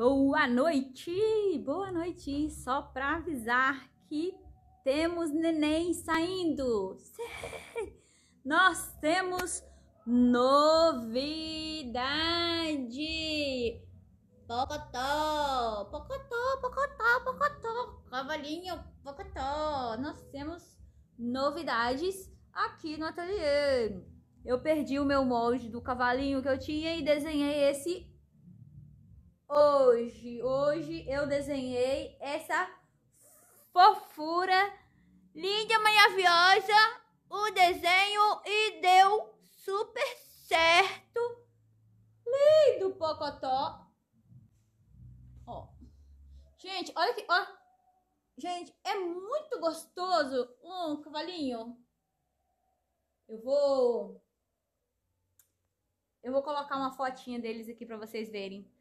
Boa noite! Boa noite! Só para avisar que temos neném saindo! Nós temos novidade! Pocotó, pocotó, pocotó, pocotó, cavalinho, pocotó. Nós temos novidades aqui no ateliê. Eu perdi o meu molde do cavalinho que eu tinha e desenhei esse hoje. Hoje eu desenhei essa fofura linda, maravilhosa, o desenho e deu super certo. Lindo pocotó. Ó. Gente, olha que, ó. Gente, é muito gostoso um cavalinho. Eu vou eu vou colocar uma fotinha deles aqui para vocês verem.